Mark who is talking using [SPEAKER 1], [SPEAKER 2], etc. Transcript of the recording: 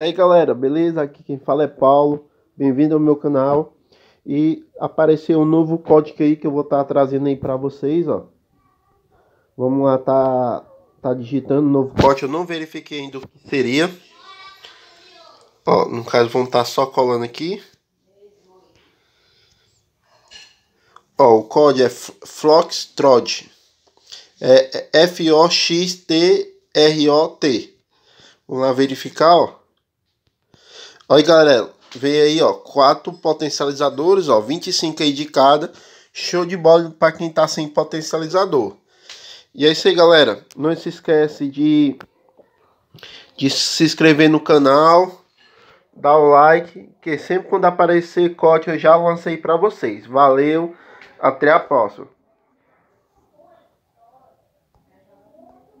[SPEAKER 1] E aí galera, beleza? Aqui quem fala é Paulo, bem-vindo ao meu canal E apareceu um novo código aí que eu vou estar tá trazendo aí pra vocês, ó Vamos lá, tá, tá digitando o novo código, eu não verifiquei ainda o que seria Ó, no caso vamos estar tá só colando aqui Ó, o código é FLOXTROD é, é F-O-X-T-R-O-T Vamos lá verificar, ó Aí, galera, veio aí, ó, quatro potencializadores, ó, 25 aí de cada. Show de bola para quem tá sem potencializador. E é isso aí, galera. Não se esquece de, de se inscrever no canal, dar o like, que sempre quando aparecer código eu já lancei para vocês. Valeu, até a próxima.